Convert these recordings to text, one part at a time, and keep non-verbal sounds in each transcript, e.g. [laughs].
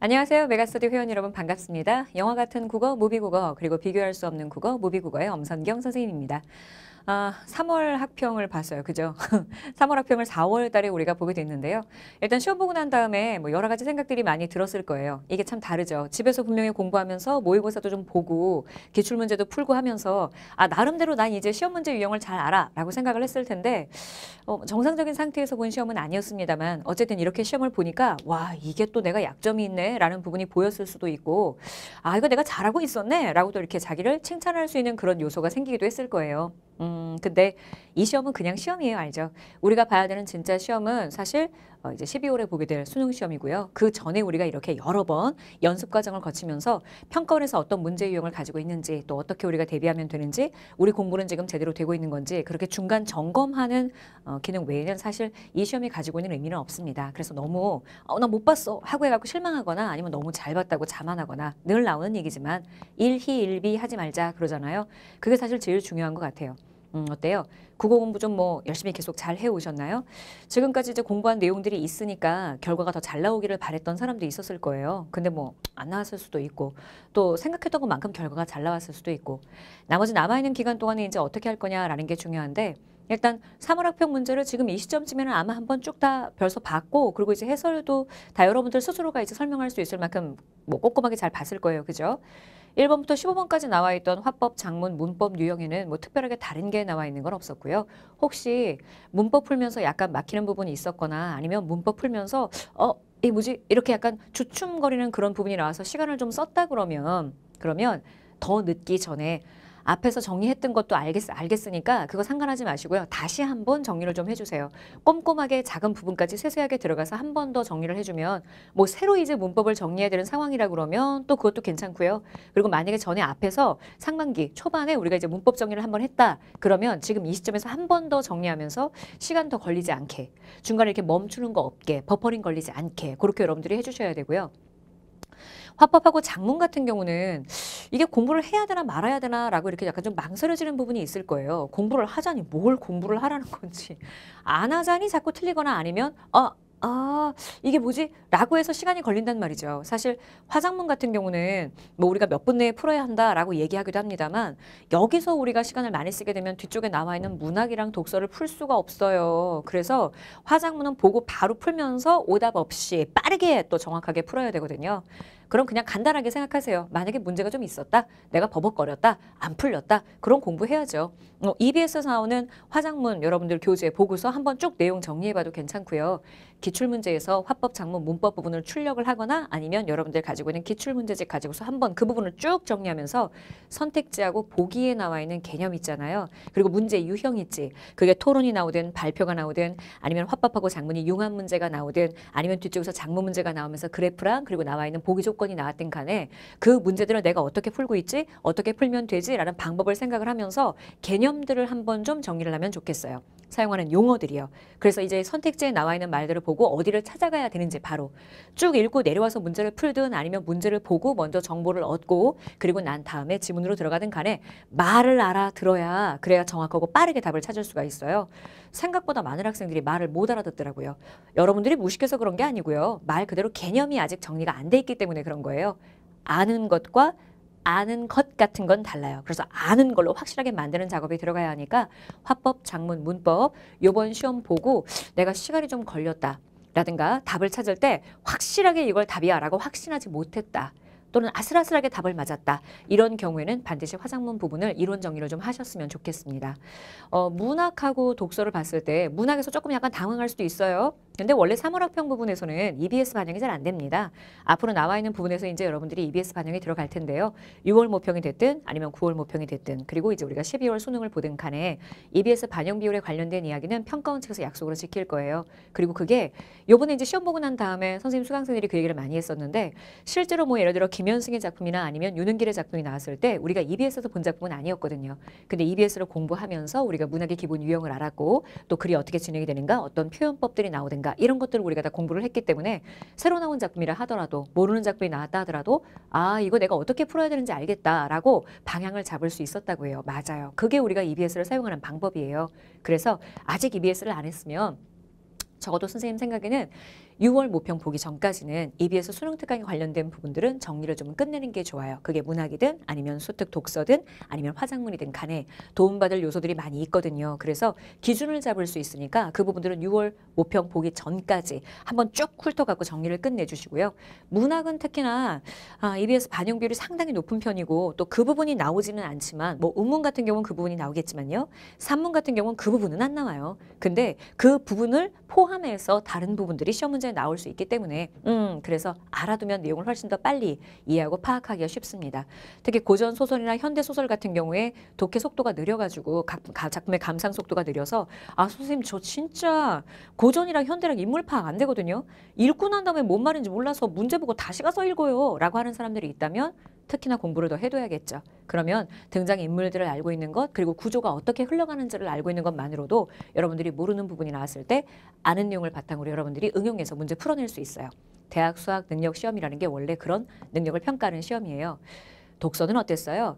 안녕하세요. 메가스터디 회원 여러분 반갑습니다. 영화 같은 국어, 모비국어, 그리고 비교할 수 없는 국어, 모비국어의 엄선경 선생님입니다. 아, 3월 학평을 봤어요. 그죠? 3월 [laughs] 학평을 4월 달에 우리가 보게 됐는데요. 일단 시험 보고 난 다음에 뭐 여러 가지 생각들이 많이 들었을 거예요. 이게 참 다르죠. 집에서 분명히 공부하면서 모의고사도 좀 보고 기출문제도 풀고 하면서 아, 나름대로 난 이제 시험 문제 유형을 잘 알아 라고 생각을 했을 텐데 어, 정상적인 상태에서 본 시험은 아니었습니다만 어쨌든 이렇게 시험을 보니까 와, 이게 또 내가 약점이 있네 라는 부분이 보였을 수도 있고 아, 이거 내가 잘하고 있었네 라고 또 이렇게 자기를 칭찬할 수 있는 그런 요소가 생기기도 했을 거예요. 음. 음, 근데 이 시험은 그냥 시험이에요, 알죠? 우리가 봐야 되는 진짜 시험은 사실 어, 이제 12월에 보게 될 수능 시험이고요. 그 전에 우리가 이렇게 여러 번 연습 과정을 거치면서 평가원에서 어떤 문제 유형을 가지고 있는지 또 어떻게 우리가 대비하면 되는지 우리 공부는 지금 제대로 되고 있는 건지 그렇게 중간 점검하는 어, 기능 외에는 사실 이 시험이 가지고 있는 의미는 없습니다. 그래서 너무 어, 나못 봤어 하고 해갖고 실망하거나 아니면 너무 잘 봤다고 자만하거나 늘 나오는 얘기지만 일희일비 하지 말자 그러잖아요. 그게 사실 제일 중요한 것 같아요. 음, 어때요? 국어 공부 좀 뭐 열심히 계속 잘 해오셨나요? 지금까지 이제 공부한 내용들이 있으니까 결과가 더 잘 나오기를 바랬던 사람도 있었을 거예요. 근데 뭐 안 나왔을 수도 있고 또 생각했던 것만큼 결과가 잘 나왔을 수도 있고 나머지 남아있는 기간 동안에 이제 어떻게 할 거냐라는 게 중요한데 일단 3월 학평 문제를 지금 이 시점쯤에는 아마 한번 쭉 다 벌써 봤고 그리고 이제 해설도 다 여러분들 스스로가 이제 설명할 수 있을 만큼 뭐 꼼꼼하게 잘 봤을 거예요. 그죠? 1번부터 15번까지 나와 있던 화법, 장문, 문법 유형에는 뭐 특별하게 다른 게 나와 있는 건 없었고요. 혹시 문법 풀면서 약간 막히는 부분이 있었거나 아니면 문법 풀면서 어, 이 뭐지? 이렇게 약간 주춤거리는 그런 부분이 나와서 시간을 좀 썼다 그러면 그러면 더 늦기 전에 앞에서 정리했던 것도 알겠, 알겠으니까 그거 상관하지 마시고요. 다시 한번 정리를 좀 해주세요. 꼼꼼하게 작은 부분까지 세세하게 들어가서 한 번 더 정리를 해주면 뭐 새로 이제 문법을 정리해야 되는 상황이라 그러면 또 그것도 괜찮고요. 그리고 만약에 전에 앞에서 상반기 초반에 우리가 이제 문법 정리를 한 번 했다 그러면 지금 이 시점에서 한 번 더 정리하면서 시간 더 걸리지 않게 중간에 이렇게 멈추는 거 없게 버퍼링 걸리지 않게 그렇게 여러분들이 해주셔야 되고요. 화법하고 작문 같은 경우는 이게 공부를 해야 되나 말아야 되나라고 이렇게 약간 좀 망설여지는 부분이 있을 거예요. 공부를 하자니 뭘 공부를 하라는 건지 안 하자니 자꾸 틀리거나 아니면 어 아, 이게 뭐지? 라고 해서 시간이 걸린단 말이죠. 사실 화장문 같은 경우는 뭐 우리가 몇 분 내에 풀어야 한다라고 얘기하기도 합니다만 여기서 우리가 시간을 많이 쓰게 되면 뒤쪽에 나와 있는 문학이랑 독서를 풀 수가 없어요. 그래서 화장문은 보고 바로 풀면서 오답 없이 빠르게 또 정확하게 풀어야 되거든요. 그럼 그냥 간단하게 생각하세요. 만약에 문제가 좀 있었다. 내가 버벅거렸다. 안 풀렸다. 그런 공부해야죠. 어, EBS에서 나오는 화장문 여러분들 교재 보고서 한번 쭉 내용 정리해봐도 괜찮고요. 기출문제에서 화법, 작문, 문법 부분을 출력을 하거나 아니면 여러분들 가지고 있는 기출문제집 가지고서 한번 그 부분을 쭉 정리하면서 선택지하고 보기에 나와 있는 개념 있잖아요. 그리고 문제 유형 있지. 그게 토론이 나오든 발표가 나오든 아니면 화법하고 작문이 융합 문제가 나오든 아니면 뒤쪽에서 작문 문제가 나오면서 그래프랑 그리고 나와 있는 보기 좋 조건이 나왔든 간에 그 문제들을 내가 어떻게 풀고 있지? 어떻게 풀면 되지? 라는 방법을 생각을 하면서 개념들을 한번 좀 정리를 하면 좋겠어요. 사용하는 용어들이요. 그래서 이제 선택지에 나와 있는 말들을 보고 어디를 찾아가야 되는지 바로 쭉 읽고 내려와서 문제를 풀든 아니면 문제를 보고 먼저 정보를 얻고 그리고 난 다음에 지문으로 들어가든 간에 말을 알아들어야 그래야 정확하고 빠르게 답을 찾을 수가 있어요. 생각보다 많은 학생들이 말을 못 알아듣더라고요. 여러분들이 무식해서 그런 게 아니고요. 말 그대로 개념이 아직 정리가 안 돼 있기 때문에 그런 거예요. 아는 것과 아는 것 같은 건 달라요. 그래서 아는 걸로 확실하게 만드는 작업이 들어가야 하니까 화법, 작문, 문법 요번 시험 보고 내가 시간이 좀 걸렸다. 라든가 답을 찾을 때 확실하게 이걸 답이야 라고 확신하지 못했다. 또는 아슬아슬하게 답을 맞았다. 이런 경우에는 반드시 화장문 부분을 이론 정리를 좀 하셨으면 좋겠습니다. 어, 문학하고 독서를 봤을 때 문학에서 조금 약간 당황할 수도 있어요. 근데 원래 3월 학평 부분에서는 EBS 반영이 잘 안 됩니다. 앞으로 나와 있는 부분에서 이제 여러분들이 EBS 반영이 들어갈 텐데요. 6월 모평이 됐든 아니면 9월 모평이 됐든 그리고 이제 우리가 12월 수능을 보든 간에 EBS 반영 비율에 관련된 이야기는 평가원 측에서 약속으로 지킬 거예요. 그리고 그게 요번에 이제 시험 보고 난 다음에 선생님 수강생들이 그 얘기를 많이 했었는데 실제로 뭐 예를 들어 김현승의 작품이나 아니면 윤은길의 작품이 나왔을 때 우리가 EBS에서 본 작품은 아니었거든요. 근데 EBS를 공부하면서 우리가 문학의 기본 유형을 알았고 또 글이 어떻게 진행이 되는가 어떤 표현법들이 나오든가 인가 이런 것들을 우리가 다 공부를 했기 때문에 새로 나온 작품이라 하더라도 모르는 작품이 나왔다 하더라도 아 이거 내가 어떻게 풀어야 되는지 알겠다라고 방향을 잡을 수 있었다고 해요. 맞아요. 그게 우리가 EBS를 사용하는 방법이에요. 그래서 아직 EBS를 안 했으면 적어도 선생님 생각에는 6월 모평 보기 전까지는 EB에서 수능 특강에 관련된 부분들은 정리를 좀 끝내는 게 좋아요. 그게 문학이든 아니면 소특 독서든 아니면 화장문이든 간에 도움받을 요소들이 많이 있거든요. 그래서 기준을 잡을 수 있으니까 그 부분들은 6월 모평 보기 전까지 한번 쭉 훑어갖고 정리를 끝내주시고요. 문학은 특히나 아, EB에서 반영 비율이 상당히 높은 편이고 또 그 부분이 나오지는 않지만 뭐 음문 같은 경우는 그 부분이 나오겠지만요. 산문 같은 경우는 그 부분은 안 나와요. 근데 그 부분을 포함해서 다른 부분들이 시험 문제 나중에 나올 수 있기 때문에 음 그래서 알아두면 내용을 훨씬 더 빨리 이해하고 파악하기가 쉽습니다. 특히 고전 소설이나 현대 소설 같은 경우에 독해 속도가 느려가지고 작품의 감상 속도가 느려서 아 선생님 저 진짜 고전이랑 현대랑 인물 파악 안 되거든요. 읽고 난 다음에 뭔 말인지 몰라서 문제 보고 다시 가서 읽어요 라고 하는 사람들이 있다면 특히나 공부를 더 해둬야겠죠. 그러면 등장인물들을 알고 있는 것 그리고 구조가 어떻게 흘러가는지를 알고 있는 것만으로도 여러분들이 모르는 부분이 나왔을 때 아는 내용을 바탕으로 여러분들이 응용해서 문제 풀어낼 수 있어요. 대학 수학 능력 시험이라는 게 원래 그런 능력을 평가하는 시험이에요. 독서는 어땠어요?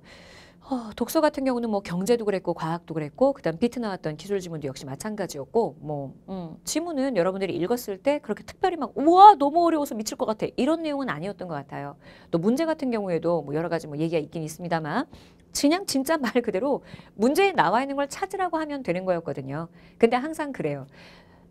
어, 독서 같은 경우는 뭐 경제도 그랬고 과학도 그랬고 그다음 비트 나왔던 기술 지문도 역시 마찬가지였고 뭐 음, 지문은 여러분들이 읽었을 때 그렇게 특별히 막 우와 너무 어려워서 미칠 것 같아 이런 내용은 아니었던 것 같아요. 또 문제 같은 경우에도 뭐 여러 가지 뭐 얘기가 있긴 있습니다만 그냥 진짜 말 그대로 문제에 나와 있는 걸 찾으라고 하면 되는 거였거든요. 근데 항상 그래요.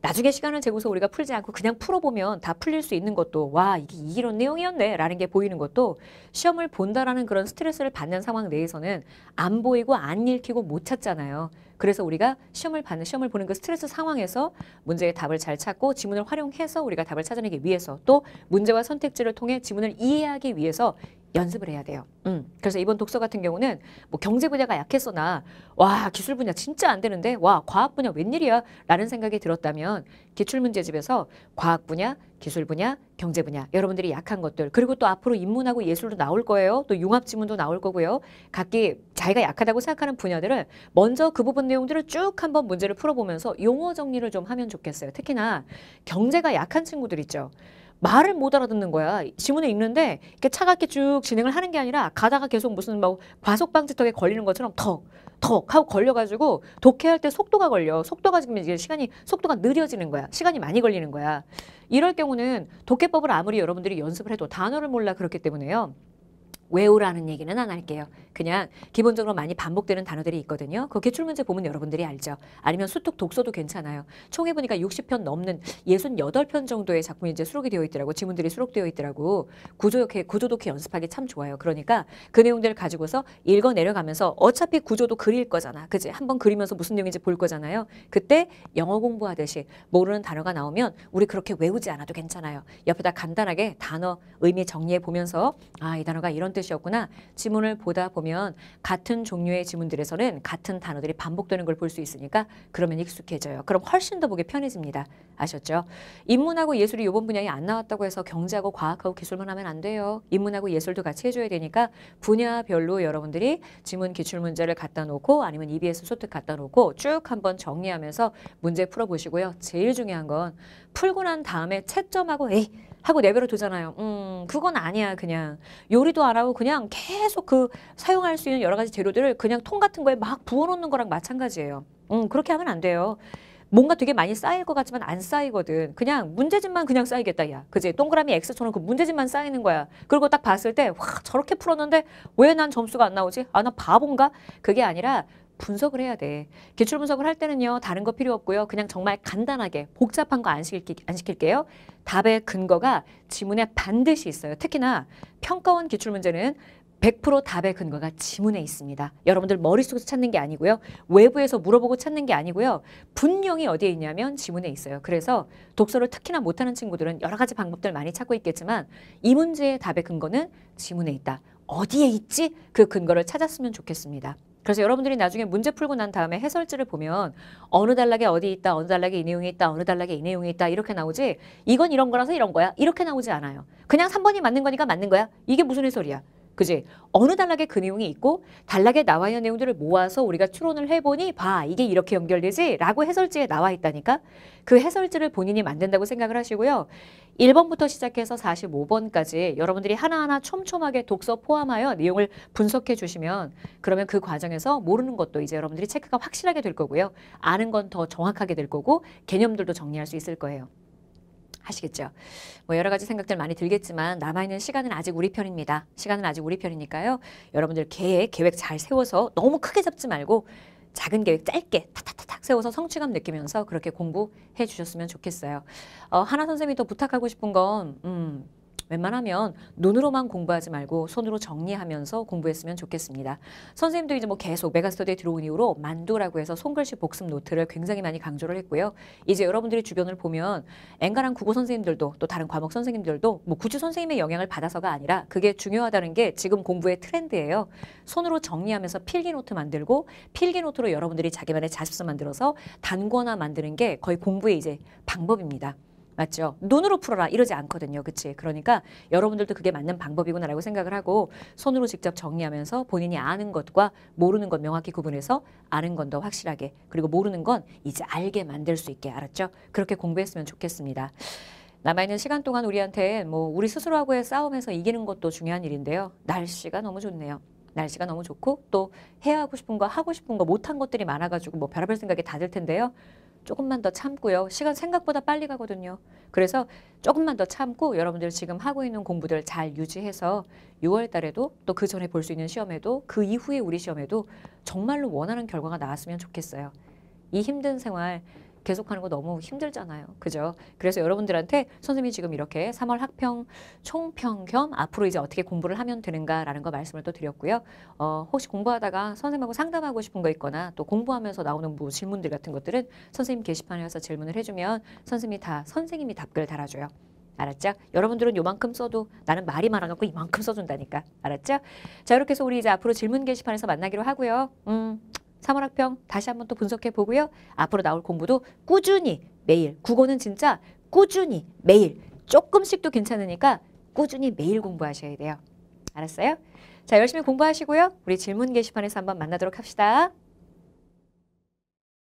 나중에 시간을 재고서 우리가 풀지 않고 그냥 풀어보면 다 풀릴 수 있는 것도 와 이게 이런 내용이었네 라는 게 보이는 것도 시험을 본다라는 그런 스트레스를 받는 상황 내에서는 안 보이고 안 읽히고 못 찾잖아요. 그래서 우리가 시험을 받는 시험을 보는 그 스트레스 상황에서 문제의 답을 잘 찾고 지문을 활용해서 우리가 답을 찾아내기 위해서 또 문제와 선택지를 통해 지문을 이해하기 위해서 연습을 해야 돼요. 음. 음. 그래서 이번 독서 같은 경우는 뭐 경제 분야가 약했으나 와 기술 분야 진짜 안 되는데 와 과학 분야 웬일이야 라는 생각이 들었다면 기출문제집에서 과학 분야, 기술 분야, 경제 분야 여러분들이 약한 것들 그리고 또 앞으로 인문하고 예술도 나올 거예요. 또 융합지문도 나올 거고요. 각기 자기가 약하다고 생각하는 분야들을 먼저 그 부분 내용들을 쭉 한번 문제를 풀어보면서 용어 정리를 좀 하면 좋겠어요. 특히나 경제가 약한 친구들 있죠. 말을 못 알아듣는 거야. 지문을 읽는데 이렇게 차갑게 쭉 진행을 하는 게 아니라 가다가 계속 무슨 막 과속방지턱에 걸리는 것처럼 턱, 턱 하고 걸려가지고 독해할 때 속도가 걸려. 속도가 지금 이제 시간이, 속도가 느려지는 거야. 시간이 많이 걸리는 거야. 이럴 경우는 독해법을 아무리 여러분들이 연습을 해도 단어를 몰라 그렇기 때문에요. 외우라는 얘기는 안 할게요. 그냥 기본적으로 많이 반복되는 단어들이 있거든요. 그 기출문제 보면 여러분들이 알죠. 아니면 수특 독서도 괜찮아요. 총해 보니까 60편 넘는 68편 정도의 작품이 이제 수록이 되어 있더라고. 지문들이 수록되어 있더라고. 구조독해, 구조독해 연습하기 참 좋아요. 그러니까 그 내용들을 가지고서 읽어 내려가면서 어차피 구조도 그릴 거잖아. 그지? 한번 그리면서 무슨 내용인지 볼 거잖아요. 그때 영어 공부하듯이 모르는 단어가 나오면 우리 그렇게 외우지 않아도 괜찮아요. 옆에다 간단하게 단어 의미 정리해 보면서 아, 이 단어가 이런 뜻 뜻이었구나. 지문을 보다 보면 같은 종류의 지문들에서는 같은 단어들이 반복되는 걸 볼 수 있으니까 그러면 익숙해져요. 그럼 훨씬 더 보기 편해집니다. 아셨죠? 인문하고 예술이 요번 분야에 안 나왔다고 해서 경제하고 과학하고 기술만 하면 안 돼요. 인문하고 예술도 같이 해줘야 되니까 분야별로 여러분들이 지문 기출 문제를 갖다 놓고 아니면 EBS 소득 갖다 놓고 쭉 한번 정리하면서 문제 풀어보시고요. 제일 중요한 건 풀고 난 다음에 채점하고 에이 하고 내버려 두잖아요. 음, 그건 아니야, 그냥. 요리도 안 하고 그냥 계속 그 사용할 수 있는 여러 가지 재료들을 그냥 통 같은 거에 막 부어놓는 거랑 마찬가지예요. 음, 그렇게 하면 안 돼요. 뭔가 되게 많이 쌓일 것 같지만 안 쌓이거든. 그냥 문제집만 그냥 쌓이겠다, 야. 그지? 동그라미 X처럼 그 문제집만 쌓이는 거야. 그리고 딱 봤을 때, 와, 저렇게 풀었는데 왜 난 점수가 안 나오지? 아, 나 바본가? 그게 아니라 분석을 해야 돼. 기출 분석을 할 때는요. 다른 거 필요 없고요. 그냥 정말 간단하게 복잡한 거안 시킬게, 안 시킬게요. 답의 근거가 지문에 반드시 있어요. 특히나 평가원 기출 문제는 100% 답의 근거가 지문에 있습니다. 여러분들 머릿속에서 찾는 게 아니고요. 외부에서 물어보고 찾는 게 아니고요. 분명히 어디에 있냐면 지문에 있어요. 그래서 독서를 특히나 못하는 친구들은 여러 가지 방법들 많이 찾고 있겠지만 이 문제의 답의 근거는 지문에 있다. 어디에 있지? 그 근거를 찾았으면 좋겠습니다. 그래서 여러분들이 나중에 문제 풀고 난 다음에 해설지를 보면 어느 단락에 어디 있다, 어느 단락에 이 내용이 있다, 어느 단락에 이 내용이 있다 이렇게 나오지 이건 이런 거라서 이런 거야 이렇게 나오지 않아요. 그냥 3번이 맞는 거니까 맞는 거야. 이게 무슨 해설이야. 그지? 어느 단락에 그 내용이 있고 단락에 나와 있는 내용들을 모아서 우리가 추론을 해보니 봐 이게 이렇게 연결되지 라고 해설지에 나와 있다니까 그 해설지를 본인이 만든다고 생각을 하시고요. 1번부터 시작해서 45번까지 여러분들이 하나하나 촘촘하게 독서 포함하여 내용을 분석해 주시면 그러면 그 과정에서 모르는 것도 이제 여러분들이 체크가 확실하게 될 거고요. 아는 건 더 정확하게 될 거고 개념들도 정리할 수 있을 거예요. 하시겠죠. 뭐 여러 가지 생각들 많이 들겠지만 남아있는 시간은 아직 우리 편입니다. 시간은 아직 우리 편이니까요. 여러분들 계획, 계획 잘 세워서 너무 크게 잡지 말고 작은 계획 짧게 타타타탁 세워서 성취감 느끼면서 그렇게 공부해 주셨으면 좋겠어요. 어, 하나 선생님이 또 부탁하고 싶은 건 음, 웬만하면 눈으로만 공부하지 말고 손으로 정리하면서 공부했으면 좋겠습니다. 선생님도 이제 뭐 계속 메가스터디에 들어온 이후로 만두라고 해서 손글씨 복습 노트를 굉장히 많이 강조를 했고요. 이제 여러분들이 주변을 보면 앵간한 국어 선생님들도 또 다른 과목 선생님들도 뭐 굳이 선생님의 영향을 받아서가 아니라 그게 중요하다는 게 지금 공부의 트렌드예요. 손으로 정리하면서 필기 노트 만들고 필기 노트로 여러분들이 자기만의 자습서 만들어서 단권화 만드는 게 거의 공부의 이제 방법입니다. 맞죠? 눈으로 풀어라 이러지 않거든요. 그치? 그러니까 여러분들도 그게 맞는 방법이구나라고 생각을 하고 손으로 직접 정리하면서 본인이 아는 것과 모르는 것 명확히 구분해서 아는 건 더 확실하게 그리고 모르는 건 이제 알게 만들 수 있게 알았죠? 그렇게 공부했으면 좋겠습니다. 남아있는 시간 동안 우리한테 뭐 우리 스스로하고의 싸움에서 이기는 것도 중요한 일인데요. 날씨가 너무 좋네요. 날씨가 너무 좋고 또 해야 하고 싶은 거 하고 싶은 거 못한 것들이 많아가지고 뭐 별의별 생각이 다 들 텐데요. 조금만 더 참고요. 시간 생각보다 빨리 가거든요. 그래서 조금만 더 참고 여러분들 지금 하고 있는 공부들 잘 유지해서 6월 달에도 또 그 전에 볼 수 있는 시험에도 그 이후에 우리 시험에도 정말로 원하는 결과가 나왔으면 좋겠어요. 이 힘든 생활 계속하는 거 너무 힘들잖아요. 그죠? 그래서 여러분들한테 선생님이 지금 이렇게 3월 학평 총평 겸 앞으로 이제 어떻게 공부를 하면 되는가라는 거 말씀을 또 드렸고요. 어, 혹시 공부하다가 선생님하고 상담하고 싶은 거 있거나 또 공부하면서 나오는 뭐 질문들 같은 것들은 선생님 게시판에 와서 질문을 해주면 선생님이 다 선생님이 답글 달아줘요. 알았죠? 여러분들은 요만큼 써도 나는 말이 많아갖고 이만큼 써준다니까. 알았죠? 자 이렇게 해서 우리 이제 앞으로 질문 게시판에서 만나기로 하고요. 음. 3월학평 다시 한번 또 분석해 보고요. 앞으로 나올 공부도 꾸준히 매일 국어는 진짜 꾸준히 매일 조금씩도 괜찮으니까 꾸준히 매일 공부하셔야 돼요. 알았어요? 자 열심히 공부하시고요. 우리 질문 게시판에서 한번 만나도록 합시다.